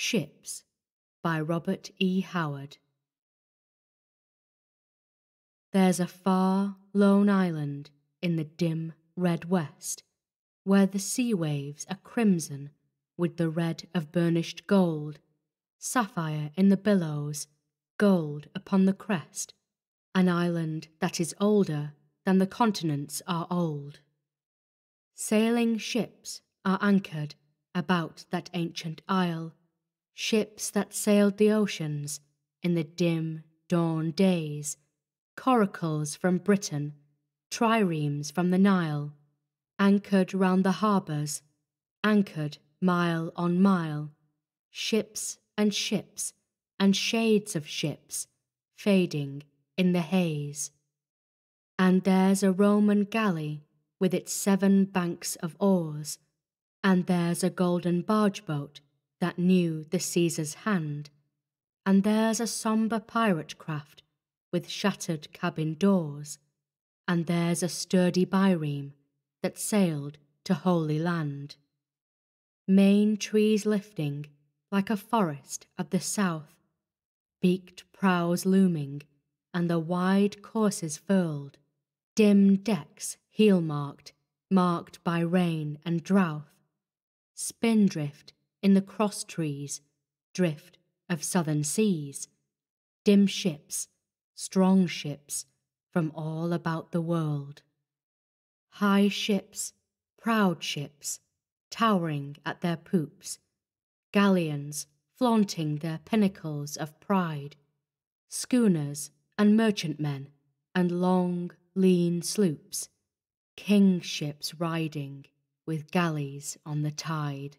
Ships by Robert E. Howard. There's a far, lone island in the dim, red west where the sea waves are crimson with the red of burnished gold, sapphire in the billows, gold upon the crest, an island that is older than the continents are old. Sailing ships are anchored about that ancient isle ships that sailed the oceans in the dim dawn days, coracles from Britain, triremes from the Nile, anchored round the harbours, anchored mile on mile, ships and ships and shades of ships fading in the haze. And there's a Roman galley with its seven banks of oars, and there's a golden barge boat that knew the Caesar's hand, and there's a sombre pirate craft with shattered cabin doors, and there's a sturdy bireme that sailed to Holy Land. Main trees lifting like a forest of the south, beaked prows looming, and the wide courses furled, dim decks heel marked, marked by rain and drouth, spindrift in the cross trees, drift of southern seas, dim ships, strong ships from all about the world. High ships, proud ships, towering at their poops, galleons flaunting their pinnacles of pride, schooners and merchantmen, and long, lean sloops, king ships riding with galleys on the tide.